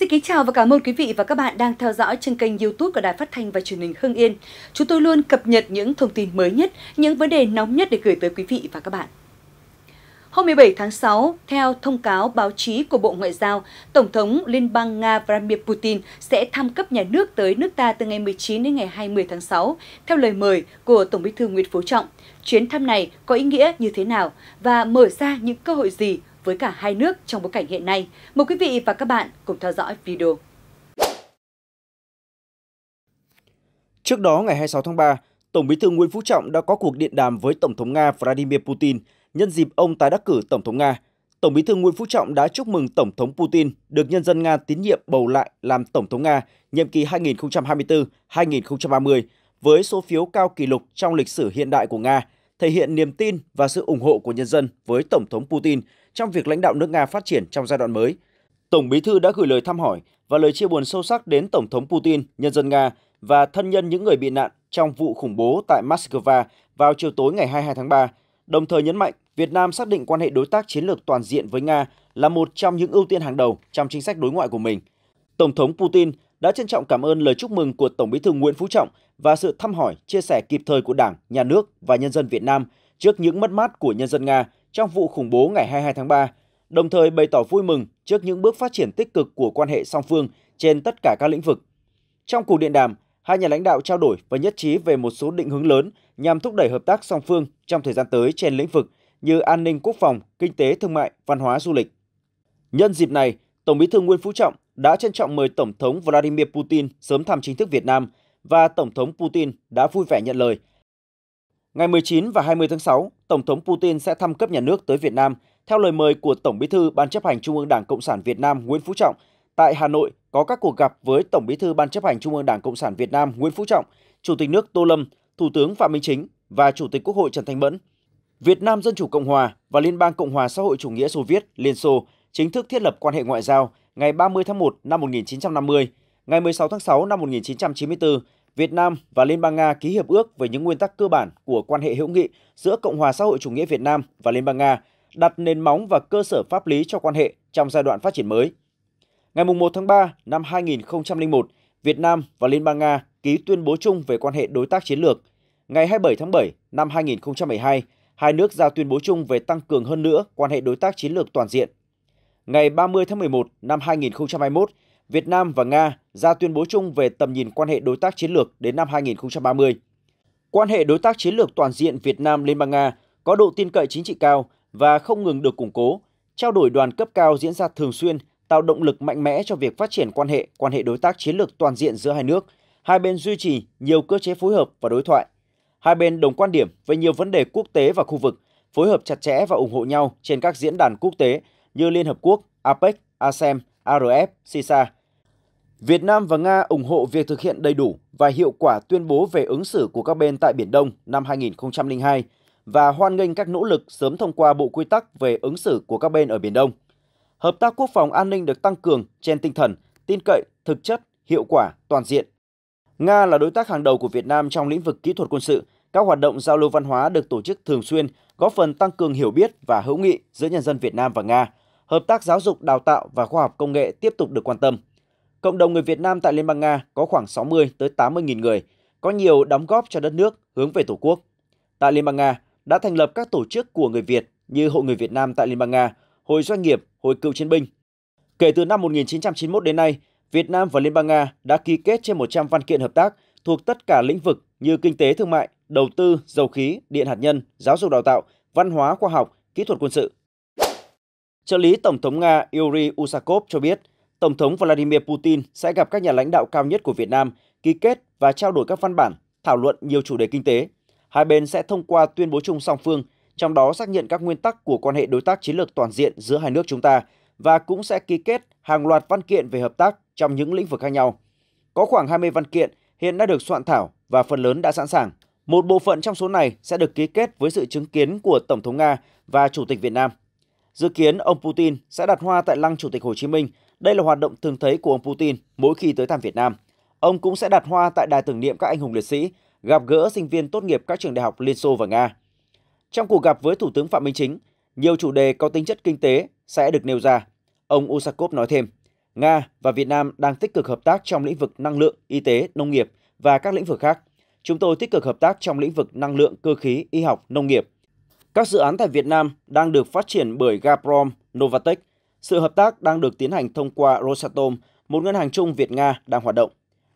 Xin kính chào và cảm ơn quý vị và các bạn đang theo dõi trên kênh YouTube của Đài Phát thanh và Truyền hình Hưng Yên. Chúng tôi luôn cập nhật những thông tin mới nhất, những vấn đề nóng nhất để gửi tới quý vị và các bạn. Hôm 17 tháng 6, theo thông cáo báo chí của Bộ Ngoại giao, Tổng thống Liên bang Nga Vladimir Putin sẽ thăm cấp nhà nước tới nước ta từ ngày 19 đến ngày 20 tháng 6, theo lời mời của Tổng bí thư Nguyễn Phú Trọng. Chuyến thăm này có ý nghĩa như thế nào và mở ra những cơ hội gì với cả hai nước trong bối cảnh hiện nay. Mời quý vị và các bạn cùng theo dõi video. Trước đó, ngày 26 tháng 3, Tổng bí thư Nguyễn Phú Trọng đã có cuộc điện đàm với Tổng thống Nga Vladimir Putin nhân dịp ông tái đắc cử Tổng thống Nga. Tổng bí thư Nguyễn Phú Trọng đã chúc mừng Tổng thống Putin được nhân dân Nga tín nhiệm bầu lại làm Tổng thống Nga nhiệm kỳ 2024-2030 với số phiếu cao kỷ lục trong lịch sử hiện đại của Nga, thể hiện niềm tin và sự ủng hộ của nhân dân với Tổng thống Putin trong việc lãnh đạo nước Nga phát triển trong giai đoạn mới. Tổng Bí thư đã gửi lời thăm hỏi và lời chia buồn sâu sắc đến Tổng thống Putin, nhân dân Nga và thân nhân những người bị nạn trong vụ khủng bố tại Moscow vào chiều tối ngày 22 tháng 3, đồng thời nhấn mạnh Việt Nam xác định quan hệ đối tác chiến lược toàn diện với Nga là một trong những ưu tiên hàng đầu trong chính sách đối ngoại của mình. Tổng thống Putin đã trân trọng cảm ơn lời chúc mừng của Tổng Bí thư Nguyễn Phú Trọng và sự thăm hỏi, chia sẻ kịp thời của Đảng, Nhà nước và nhân dân Việt Nam trước những mất mát của nhân dân Nga trong vụ khủng bố ngày 22 tháng 3, đồng thời bày tỏ vui mừng trước những bước phát triển tích cực của quan hệ song phương trên tất cả các lĩnh vực. Trong cuộc điện đàm, hai nhà lãnh đạo trao đổi và nhất trí về một số định hướng lớn nhằm thúc đẩy hợp tác song phương trong thời gian tới trên lĩnh vực như an ninh quốc phòng, kinh tế thương mại, văn hóa du lịch. Nhân dịp này, Tổng Bí thư Nguyễn Phú Trọng đã trân trọng mời Tổng thống Vladimir Putin sớm thăm chính thức Việt Nam và Tổng thống Putin đã vui vẻ nhận lời Ngày 19 và 20 tháng 6, Tổng thống Putin sẽ thăm cấp nhà nước tới Việt Nam theo lời mời của Tổng Bí thư Ban chấp hành Trung ương Đảng Cộng sản Việt Nam Nguyễn Phú Trọng. Tại Hà Nội có các cuộc gặp với Tổng Bí thư Ban chấp hành Trung ương Đảng Cộng sản Việt Nam Nguyễn Phú Trọng, Chủ tịch nước Tô Lâm, Thủ tướng Phạm Minh Chính và Chủ tịch Quốc hội Trần Thanh Mẫn. Việt Nam Dân chủ Cộng hòa và Liên bang Cộng hòa xã hội chủ nghĩa Xô Viết, Liên Xô chính thức thiết lập quan hệ ngoại giao ngày 30 tháng 1 năm 1950, ngày 16 tháng 6 năm 1994 Việt Nam và Liên bang Nga ký hiệp ước về những nguyên tắc cơ bản của quan hệ hữu nghị giữa Cộng hòa xã hội chủ nghĩa Việt Nam và Liên bang Nga, đặt nền móng và cơ sở pháp lý cho quan hệ trong giai đoạn phát triển mới. Ngày 1 tháng 3 năm 2001, Việt Nam và Liên bang Nga ký tuyên bố chung về quan hệ đối tác chiến lược. Ngày 27 tháng 7 năm 2012, hai nước ra tuyên bố chung về tăng cường hơn nữa quan hệ đối tác chiến lược toàn diện. Ngày 30 tháng 11 năm 2021, Việt Nam và Nga ra tuyên bố chung về tầm nhìn quan hệ đối tác chiến lược đến năm 2030. Quan hệ đối tác chiến lược toàn diện Việt Nam Liên bang Nga có độ tin cậy chính trị cao và không ngừng được củng cố. Trao đổi đoàn cấp cao diễn ra thường xuyên, tạo động lực mạnh mẽ cho việc phát triển quan hệ, quan hệ đối tác chiến lược toàn diện giữa hai nước. Hai bên duy trì nhiều cơ chế phối hợp và đối thoại. Hai bên đồng quan điểm về nhiều vấn đề quốc tế và khu vực, phối hợp chặt chẽ và ủng hộ nhau trên các diễn đàn quốc tế như Liên Hợp Quốc, APEC, ASEM, ARF, CISA – Việt Nam và Nga ủng hộ việc thực hiện đầy đủ và hiệu quả tuyên bố về ứng xử của các bên tại Biển Đông năm 2002 và hoan nghênh các nỗ lực sớm thông qua Bộ Quy tắc về ứng xử của các bên ở Biển Đông. Hợp tác quốc phòng an ninh được tăng cường trên tinh thần tin cậy, thực chất, hiệu quả, toàn diện. Nga là đối tác hàng đầu của Việt Nam trong lĩnh vực kỹ thuật quân sự. Các hoạt động giao lưu văn hóa được tổ chức thường xuyên, góp phần tăng cường hiểu biết và hữu nghị giữa nhân dân Việt Nam và Nga. Hợp tác giáo dục, đào tạo và khoa học công nghệ tiếp tục được quan tâm – Cộng đồng người Việt Nam tại Liên bang Nga có khoảng 60 tới 80 nghìn người, có nhiều đóng góp cho đất nước hướng về Tổ quốc. Tại Liên bang Nga đã thành lập các tổ chức của người Việt như Hội người Việt Nam tại Liên bang Nga, Hội doanh nghiệp, Hội cựu chiến binh. Kể từ năm 1991 đến nay, Việt Nam và Liên bang Nga đã ký kết trên 100 văn kiện hợp tác thuộc tất cả lĩnh vực như kinh tế thương mại, đầu tư, dầu khí, điện hạt nhân, giáo dục đào tạo, văn hóa khoa học, kỹ thuật quân sự. Trợ lý Tổng thống Nga Yuri Usakov cho biết, Tổng thống Vladimir Putin sẽ gặp các nhà lãnh đạo cao nhất của Việt Nam, ký kết và trao đổi các văn bản, thảo luận nhiều chủ đề kinh tế. Hai bên sẽ thông qua tuyên bố chung song phương, trong đó xác nhận các nguyên tắc của quan hệ đối tác chiến lược toàn diện giữa hai nước chúng ta và cũng sẽ ký kết hàng loạt văn kiện về hợp tác trong những lĩnh vực khác nhau. Có khoảng 20 văn kiện hiện đã được soạn thảo và phần lớn đã sẵn sàng. Một bộ phận trong số này sẽ được ký kết với sự chứng kiến của Tổng thống Nga và Chủ tịch Việt Nam. Dự kiến ông Putin sẽ đặt hoa tại lăng Chủ tịch Hồ Chí Minh đây là hoạt động thường thấy của ông Putin mỗi khi tới thăm Việt Nam. Ông cũng sẽ đặt hoa tại đài tưởng niệm các anh hùng liệt sĩ, gặp gỡ sinh viên tốt nghiệp các trường đại học Liên Xô và Nga. Trong cuộc gặp với Thủ tướng Phạm Minh Chính, nhiều chủ đề có tính chất kinh tế sẽ được nêu ra. Ông Usakov nói thêm, Nga và Việt Nam đang tích cực hợp tác trong lĩnh vực năng lượng, y tế, nông nghiệp và các lĩnh vực khác. Chúng tôi tích cực hợp tác trong lĩnh vực năng lượng, cơ khí, y học, nông nghiệp. Các dự án tại Việt Nam đang được phát triển bởi Gazprom, Novatech sự hợp tác đang được tiến hành thông qua Rosatom, một ngân hàng chung Việt-Nga đang hoạt động.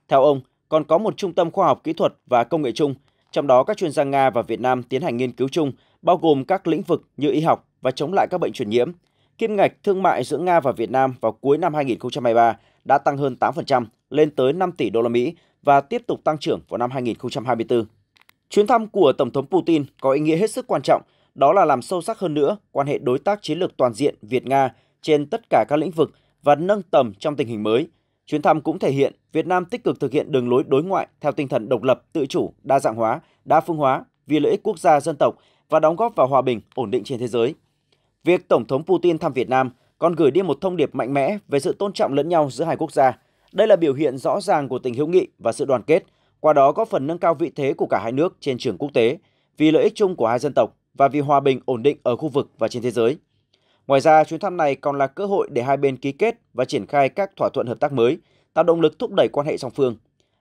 Theo ông, còn có một trung tâm khoa học kỹ thuật và công nghệ chung, trong đó các chuyên gia Nga và Việt Nam tiến hành nghiên cứu chung, bao gồm các lĩnh vực như y học và chống lại các bệnh truyền nhiễm. Kim ngạch thương mại giữa Nga và Việt Nam vào cuối năm 2023 đã tăng hơn 8% lên tới 5 tỷ đô la Mỹ và tiếp tục tăng trưởng vào năm 2024. Chuyến thăm của Tổng thống Putin có ý nghĩa hết sức quan trọng, đó là làm sâu sắc hơn nữa quan hệ đối tác chiến lược toàn diện Việt-Nga trên tất cả các lĩnh vực và nâng tầm trong tình hình mới. Chuyến thăm cũng thể hiện Việt Nam tích cực thực hiện đường lối đối ngoại theo tinh thần độc lập, tự chủ, đa dạng hóa, đa phương hóa vì lợi ích quốc gia dân tộc và đóng góp vào hòa bình, ổn định trên thế giới. Việc Tổng thống Putin thăm Việt Nam còn gửi đi một thông điệp mạnh mẽ về sự tôn trọng lẫn nhau giữa hai quốc gia. Đây là biểu hiện rõ ràng của tình hữu nghị và sự đoàn kết, qua đó góp phần nâng cao vị thế của cả hai nước trên trường quốc tế, vì lợi ích chung của hai dân tộc và vì hòa bình ổn định ở khu vực và trên thế giới. Ngoài ra, chuyến thăm này còn là cơ hội để hai bên ký kết và triển khai các thỏa thuận hợp tác mới, tạo động lực thúc đẩy quan hệ song phương.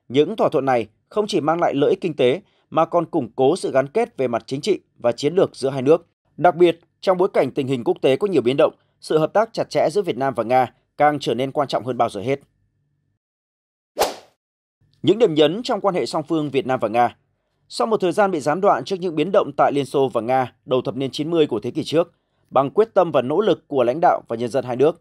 Những thỏa thuận này không chỉ mang lại lợi ích kinh tế mà còn củng cố sự gắn kết về mặt chính trị và chiến lược giữa hai nước. Đặc biệt, trong bối cảnh tình hình quốc tế có nhiều biến động, sự hợp tác chặt chẽ giữa Việt Nam và Nga càng trở nên quan trọng hơn bao giờ hết. Những điểm nhấn trong quan hệ song phương Việt Nam và Nga Sau một thời gian bị gián đoạn trước những biến động tại Liên Xô và Nga đầu thập niên 90 của thế kỷ trước, bằng quyết tâm và nỗ lực của lãnh đạo và nhân dân hai nước.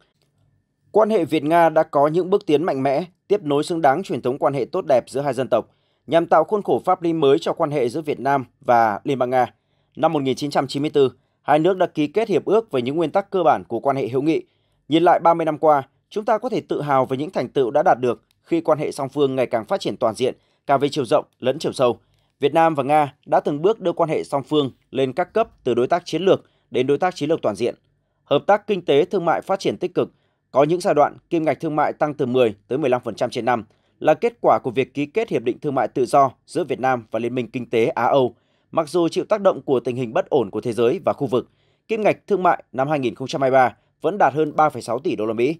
Quan hệ Việt-Nga đã có những bước tiến mạnh mẽ, tiếp nối xứng đáng truyền thống quan hệ tốt đẹp giữa hai dân tộc, nhằm tạo khuôn khổ pháp lý mới cho quan hệ giữa Việt Nam và Liên bang Nga. Năm 1994, hai nước đã ký kết hiệp ước về những nguyên tắc cơ bản của quan hệ hữu nghị. Nhìn lại 30 năm qua, chúng ta có thể tự hào về những thành tựu đã đạt được khi quan hệ song phương ngày càng phát triển toàn diện, cả về chiều rộng lẫn chiều sâu. Việt Nam và Nga đã từng bước đưa quan hệ song phương lên các cấp từ đối tác chiến lược đến đối tác chiến lược toàn diện. Hợp tác kinh tế thương mại phát triển tích cực, có những giai đoạn kim ngạch thương mại tăng từ 10 tới 15% trên năm là kết quả của việc ký kết hiệp định thương mại tự do giữa Việt Nam và Liên minh kinh tế Á-Âu. Mặc dù chịu tác động của tình hình bất ổn của thế giới và khu vực, kim ngạch thương mại năm 2023 vẫn đạt hơn 3,6 tỷ đô la Mỹ.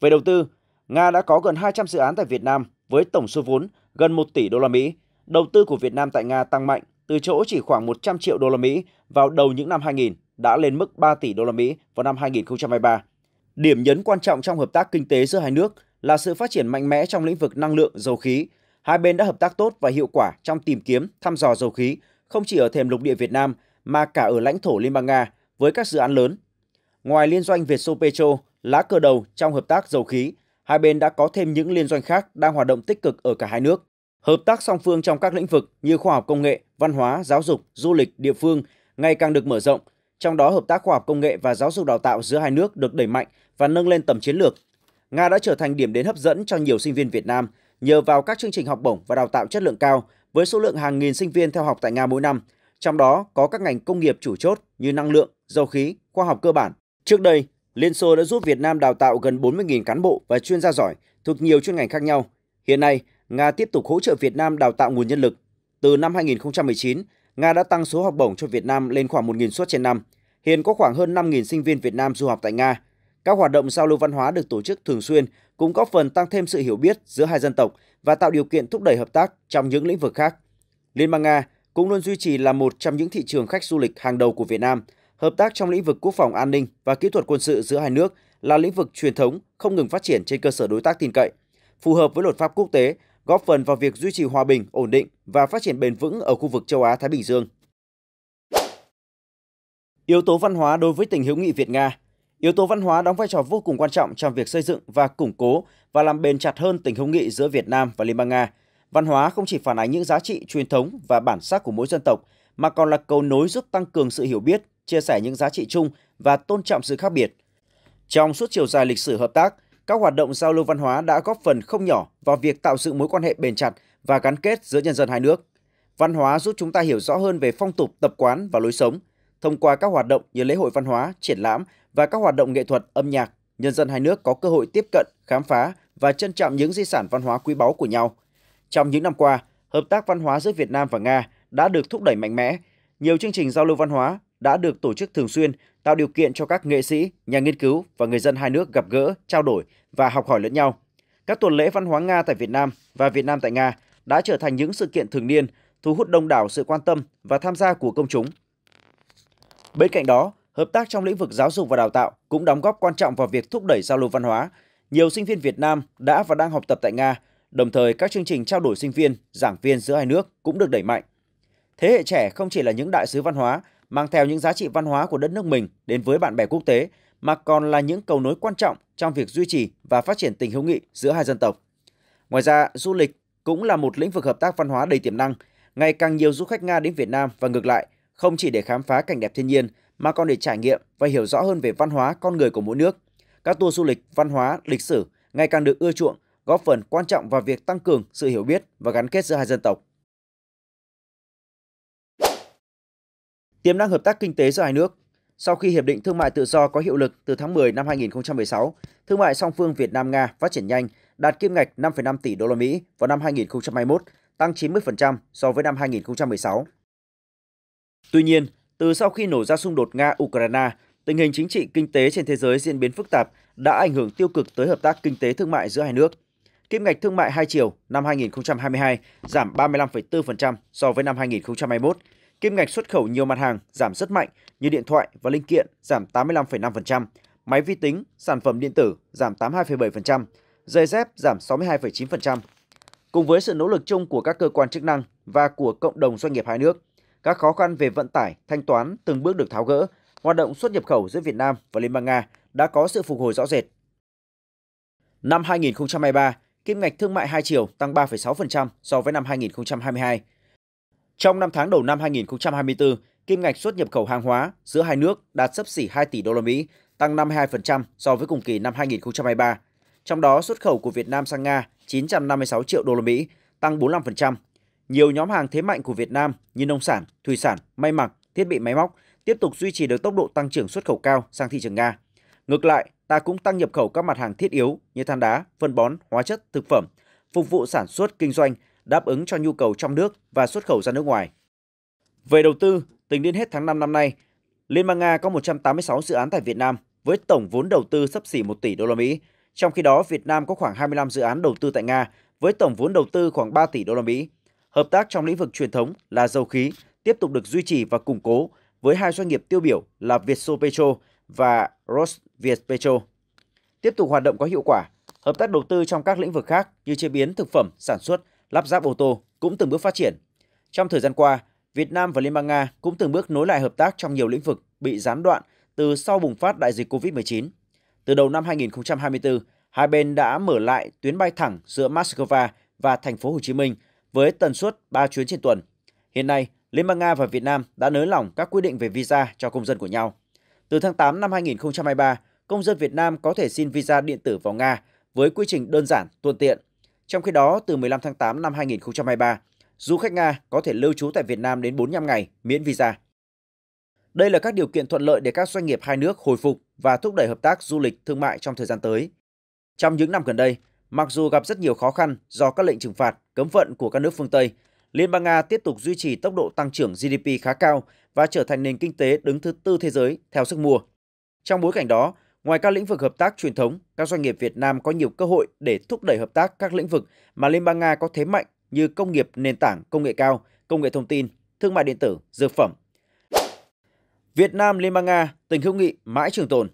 Về đầu tư, Nga đã có gần 200 dự án tại Việt Nam với tổng số vốn gần 1 tỷ đô la Mỹ. Đầu tư của Việt Nam tại Nga tăng mạnh từ chỗ chỉ khoảng 100 triệu đô la Mỹ vào đầu những năm 2000 đã lên mức 3 tỷ đô la Mỹ vào năm 2023. Điểm nhấn quan trọng trong hợp tác kinh tế giữa hai nước là sự phát triển mạnh mẽ trong lĩnh vực năng lượng, dầu khí. Hai bên đã hợp tác tốt và hiệu quả trong tìm kiếm, thăm dò dầu khí, không chỉ ở thềm lục địa Việt Nam mà cả ở lãnh thổ Liên bang Nga với các dự án lớn. Ngoài liên doanh Việt Xô Petro, lá cờ đầu trong hợp tác dầu khí, hai bên đã có thêm những liên doanh khác đang hoạt động tích cực ở cả hai nước. Hợp tác song phương trong các lĩnh vực như khoa học công nghệ, văn hóa, giáo dục, du lịch, địa phương ngày càng được mở rộng – trong đó hợp tác khoa học công nghệ và giáo dục đào tạo giữa hai nước được đẩy mạnh và nâng lên tầm chiến lược. Nga đã trở thành điểm đến hấp dẫn cho nhiều sinh viên Việt Nam nhờ vào các chương trình học bổng và đào tạo chất lượng cao với số lượng hàng nghìn sinh viên theo học tại Nga mỗi năm, trong đó có các ngành công nghiệp chủ chốt như năng lượng, dầu khí, khoa học cơ bản. Trước đây, Liên Xô đã giúp Việt Nam đào tạo gần 40.000 cán bộ và chuyên gia giỏi thuộc nhiều chuyên ngành khác nhau. Hiện nay, Nga tiếp tục hỗ trợ Việt Nam đào tạo nguồn nhân lực. Từ năm 2019, Nga đã tăng số học bổng cho Việt Nam lên khoảng 1.000 suất trên năm. Hiện có khoảng hơn 5.000 sinh viên Việt Nam du học tại Nga. Các hoạt động giao lưu văn hóa được tổ chức thường xuyên cũng góp phần tăng thêm sự hiểu biết giữa hai dân tộc và tạo điều kiện thúc đẩy hợp tác trong những lĩnh vực khác. Liên bang Nga cũng luôn duy trì là một trong những thị trường khách du lịch hàng đầu của Việt Nam. Hợp tác trong lĩnh vực quốc phòng an ninh và kỹ thuật quân sự giữa hai nước là lĩnh vực truyền thống không ngừng phát triển trên cơ sở đối tác tin cậy, phù hợp với luật pháp quốc tế góp phần vào việc duy trì hòa bình, ổn định và phát triển bền vững ở khu vực châu Á Thái Bình Dương. Yếu tố văn hóa đối với tình hữu nghị Việt Nga Yếu tố văn hóa đóng vai trò vô cùng quan trọng trong việc xây dựng và củng cố và làm bền chặt hơn tình hữu nghị giữa Việt Nam và Liên bang Nga. Văn hóa không chỉ phản ánh những giá trị truyền thống và bản sắc của mỗi dân tộc, mà còn là cầu nối giúp tăng cường sự hiểu biết, chia sẻ những giá trị chung và tôn trọng sự khác biệt. Trong suốt chiều dài lịch sử hợp tác, các hoạt động giao lưu văn hóa đã góp phần không nhỏ vào việc tạo dựng mối quan hệ bền chặt và gắn kết giữa nhân dân hai nước. Văn hóa giúp chúng ta hiểu rõ hơn về phong tục, tập quán và lối sống thông qua các hoạt động như lễ hội văn hóa, triển lãm và các hoạt động nghệ thuật, âm nhạc. Nhân dân hai nước có cơ hội tiếp cận, khám phá và trân trọng những di sản văn hóa quý báu của nhau. Trong những năm qua, hợp tác văn hóa giữa Việt Nam và Nga đã được thúc đẩy mạnh mẽ. Nhiều chương trình giao lưu văn hóa, đã được tổ chức thường xuyên, tạo điều kiện cho các nghệ sĩ, nhà nghiên cứu và người dân hai nước gặp gỡ, trao đổi và học hỏi lẫn nhau. Các tuần lễ văn hóa Nga tại Việt Nam và Việt Nam tại Nga đã trở thành những sự kiện thường niên thu hút đông đảo sự quan tâm và tham gia của công chúng. Bên cạnh đó, hợp tác trong lĩnh vực giáo dục và đào tạo cũng đóng góp quan trọng vào việc thúc đẩy giao lưu văn hóa. Nhiều sinh viên Việt Nam đã và đang học tập tại Nga, đồng thời các chương trình trao đổi sinh viên, giảng viên giữa hai nước cũng được đẩy mạnh. Thế hệ trẻ không chỉ là những đại sứ văn hóa mang theo những giá trị văn hóa của đất nước mình đến với bạn bè quốc tế, mà còn là những cầu nối quan trọng trong việc duy trì và phát triển tình hữu nghị giữa hai dân tộc. Ngoài ra, du lịch cũng là một lĩnh vực hợp tác văn hóa đầy tiềm năng. Ngày càng nhiều du khách Nga đến Việt Nam và ngược lại, không chỉ để khám phá cảnh đẹp thiên nhiên, mà còn để trải nghiệm và hiểu rõ hơn về văn hóa con người của mỗi nước. Các tour du lịch, văn hóa, lịch sử ngày càng được ưa chuộng, góp phần quan trọng vào việc tăng cường sự hiểu biết và gắn kết giữa hai dân tộc. Tiềm năng hợp tác kinh tế giữa hai nước sau khi Hiệp định Thương mại Tự do có hiệu lực từ tháng 10 năm 2016, thương mại song phương Việt Nam-Nga phát triển nhanh, đạt kim ngạch 5,5 tỷ đô la Mỹ vào năm 2021, tăng 90% so với năm 2016. Tuy nhiên, từ sau khi nổ ra xung đột Nga-Ukraine, tình hình chính trị kinh tế trên thế giới diễn biến phức tạp đã ảnh hưởng tiêu cực tới hợp tác kinh tế thương mại giữa hai nước. Kim ngạch thương mại hai chiều năm 2022 giảm 35,4% so với năm 2021, Kim ngạch xuất khẩu nhiều mặt hàng giảm rất mạnh như điện thoại và linh kiện giảm 85,5%, máy vi tính, sản phẩm điện tử giảm 82,7%, giày dép giảm 62,9%. Cùng với sự nỗ lực chung của các cơ quan chức năng và của cộng đồng doanh nghiệp hai nước, các khó khăn về vận tải, thanh toán từng bước được tháo gỡ, hoạt động xuất nhập khẩu giữa Việt Nam và Liên bang Nga đã có sự phục hồi rõ rệt. Năm 2023, kim ngạch thương mại hai chiều tăng 3,6% so với năm 2022, trong 5 tháng đầu năm 2024, kim ngạch xuất nhập khẩu hàng hóa giữa hai nước đạt sấp xỉ 2 tỷ đô la Mỹ, tăng 52% so với cùng kỳ năm 2023. Trong đó, xuất khẩu của Việt Nam sang Nga 956 triệu đô la Mỹ, tăng 45%. Nhiều nhóm hàng thế mạnh của Việt Nam như nông sản, thủy sản, may mặc, thiết bị máy móc tiếp tục duy trì được tốc độ tăng trưởng xuất khẩu cao sang thị trường Nga. Ngược lại, ta cũng tăng nhập khẩu các mặt hàng thiết yếu như than đá, phân bón, hóa chất, thực phẩm, phục vụ sản xuất kinh doanh đáp ứng cho nhu cầu trong nước và xuất khẩu ra nước ngoài. Về đầu tư, tính đến hết tháng 5 năm nay, Liên bang Nga có 186 dự án tại Việt Nam với tổng vốn đầu tư sấp xỉ 1 tỷ đô la Mỹ. Trong khi đó, Việt Nam có khoảng 25 dự án đầu tư tại Nga với tổng vốn đầu tư khoảng 3 tỷ đô la Mỹ. Hợp tác trong lĩnh vực truyền thống là dầu khí tiếp tục được duy trì và củng cố với hai doanh nghiệp tiêu biểu là Vietso Petro và Rosvietpetro. Tiếp tục hoạt động có hiệu quả, hợp tác đầu tư trong các lĩnh vực khác như chế biến thực phẩm, sản xuất, lắp ráp ô tô cũng từng bước phát triển. Trong thời gian qua, Việt Nam và Liên bang Nga cũng từng bước nối lại hợp tác trong nhiều lĩnh vực bị gián đoạn từ sau bùng phát đại dịch COVID-19. Từ đầu năm 2024, hai bên đã mở lại tuyến bay thẳng giữa Moscow và thành phố Hồ Chí Minh với tần suất 3 chuyến trên tuần. Hiện nay, Liên bang Nga và Việt Nam đã nới lỏng các quy định về visa cho công dân của nhau. Từ tháng 8 năm 2023, công dân Việt Nam có thể xin visa điện tử vào Nga với quy trình đơn giản, thuận tiện trong khi đó, từ 15 tháng 8 năm 2023, du khách Nga có thể lưu trú tại Việt Nam đến 45 ngày miễn visa. Đây là các điều kiện thuận lợi để các doanh nghiệp hai nước hồi phục và thúc đẩy hợp tác du lịch thương mại trong thời gian tới. Trong những năm gần đây, mặc dù gặp rất nhiều khó khăn do các lệnh trừng phạt, cấm vận của các nước phương Tây, Liên bang Nga tiếp tục duy trì tốc độ tăng trưởng GDP khá cao và trở thành nền kinh tế đứng thứ tư thế giới theo sức mua. Trong bối cảnh đó, Ngoài các lĩnh vực hợp tác truyền thống, các doanh nghiệp Việt Nam có nhiều cơ hội để thúc đẩy hợp tác các lĩnh vực mà Liên bang Nga có thế mạnh như công nghiệp nền tảng công nghệ cao, công nghệ thông tin, thương mại điện tử, dược phẩm. Việt Nam Liên bang Nga, tình hữu nghị mãi trường tồn.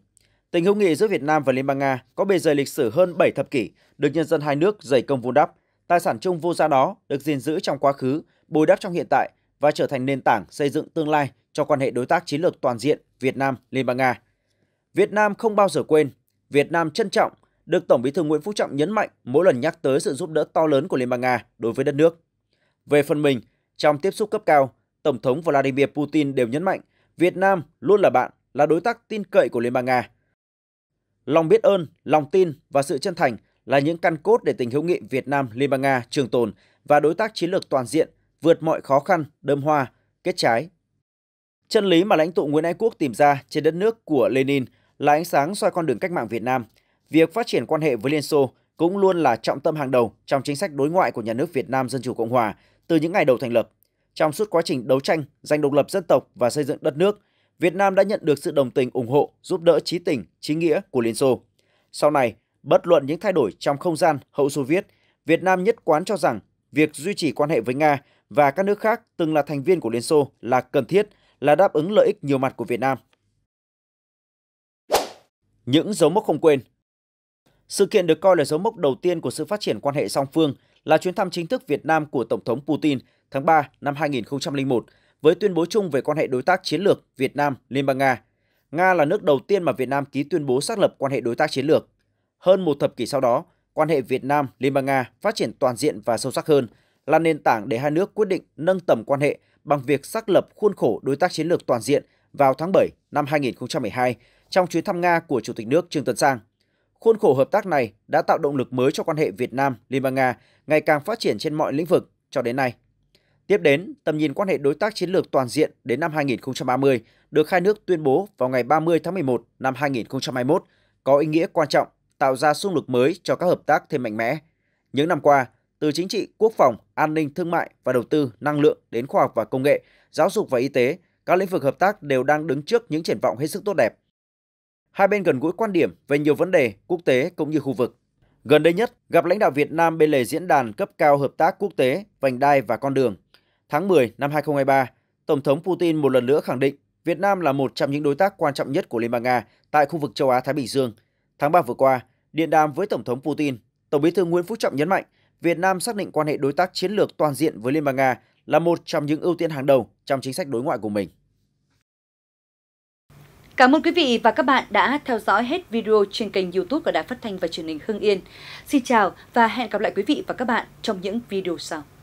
Tình hữu nghị giữa Việt Nam và Liên bang Nga có bề dày lịch sử hơn 7 thập kỷ, được nhân dân hai nước dày công vun đắp. Tài sản chung vô giá đó được gìn giữ trong quá khứ, bồi đắp trong hiện tại và trở thành nền tảng xây dựng tương lai cho quan hệ đối tác chiến lược toàn diện Việt Nam Liên bang Nga. Việt Nam không bao giờ quên, Việt Nam trân trọng, được Tổng Bí thư Nguyễn Phú Trọng nhấn mạnh mỗi lần nhắc tới sự giúp đỡ to lớn của Liên bang Nga đối với đất nước. Về phần mình, trong tiếp xúc cấp cao, Tổng thống Vladimir Putin đều nhấn mạnh Việt Nam luôn là bạn, là đối tác tin cậy của Liên bang Nga. Lòng biết ơn, lòng tin và sự chân thành là những căn cốt để tình hữu nghị Việt Nam Liên bang Nga trường tồn và đối tác chiến lược toàn diện vượt mọi khó khăn, đơm hoa, kết trái. Chân lý mà lãnh tụ Nguyễn Ái Quốc tìm ra trên đất nước của Lenin – là ánh sáng soi con đường cách mạng Việt Nam, việc phát triển quan hệ với Liên Xô cũng luôn là trọng tâm hàng đầu trong chính sách đối ngoại của nhà nước Việt Nam Dân Chủ Cộng Hòa từ những ngày đầu thành lập. Trong suốt quá trình đấu tranh giành độc lập dân tộc và xây dựng đất nước, Việt Nam đã nhận được sự đồng tình ủng hộ, giúp đỡ trí tình, trí nghĩa của Liên Xô. Sau này, bất luận những thay đổi trong không gian hậu Xô Viết, Việt Nam nhất quán cho rằng việc duy trì quan hệ với Nga và các nước khác từng là thành viên của Liên Xô là cần thiết, là đáp ứng lợi ích nhiều mặt của Việt Nam. Những dấu mốc không quên Sự kiện được coi là dấu mốc đầu tiên của sự phát triển quan hệ song phương là chuyến thăm chính thức Việt Nam của Tổng thống Putin tháng 3 năm 2001 với tuyên bố chung về quan hệ đối tác chiến lược Việt Nam-Liên bang Nga. Nga là nước đầu tiên mà Việt Nam ký tuyên bố xác lập quan hệ đối tác chiến lược. Hơn một thập kỷ sau đó, quan hệ Việt Nam-Liên bang Nga phát triển toàn diện và sâu sắc hơn, là nền tảng để hai nước quyết định nâng tầm quan hệ bằng việc xác lập khuôn khổ đối tác chiến lược toàn diện vào tháng 7 năm 2012 trong chuyến thăm Nga của Chủ tịch nước Trương Tấn Sang. Khuôn khổ hợp tác này đã tạo động lực mới cho quan hệ Việt Nam Liên bang Nga ngày càng phát triển trên mọi lĩnh vực cho đến nay. Tiếp đến, tầm nhìn quan hệ đối tác chiến lược toàn diện đến năm 2030 được hai nước tuyên bố vào ngày 30 tháng 11 năm 2021 có ý nghĩa quan trọng, tạo ra xung lực mới cho các hợp tác thêm mạnh mẽ. Những năm qua, từ chính trị, quốc phòng, an ninh, thương mại và đầu tư, năng lượng đến khoa học và công nghệ, giáo dục và y tế, các lĩnh vực hợp tác đều đang đứng trước những triển vọng hết sức tốt đẹp hai bên gần gũi quan điểm về nhiều vấn đề quốc tế cũng như khu vực. Gần đây nhất, gặp lãnh đạo Việt Nam bên lề diễn đàn cấp cao hợp tác quốc tế Vành đai và con đường. Tháng 10 năm 2023, Tổng thống Putin một lần nữa khẳng định Việt Nam là một trong những đối tác quan trọng nhất của Liên bang Nga tại khu vực châu Á Thái Bình Dương. Tháng 3 vừa qua, điện đàm với Tổng thống Putin, Tổng Bí thư Nguyễn Phú Trọng nhấn mạnh Việt Nam xác định quan hệ đối tác chiến lược toàn diện với Liên bang Nga là một trong những ưu tiên hàng đầu trong chính sách đối ngoại của mình. Cảm ơn quý vị và các bạn đã theo dõi hết video trên kênh youtube của Đài Phát Thanh và Truyền hình Hưng Yên. Xin chào và hẹn gặp lại quý vị và các bạn trong những video sau.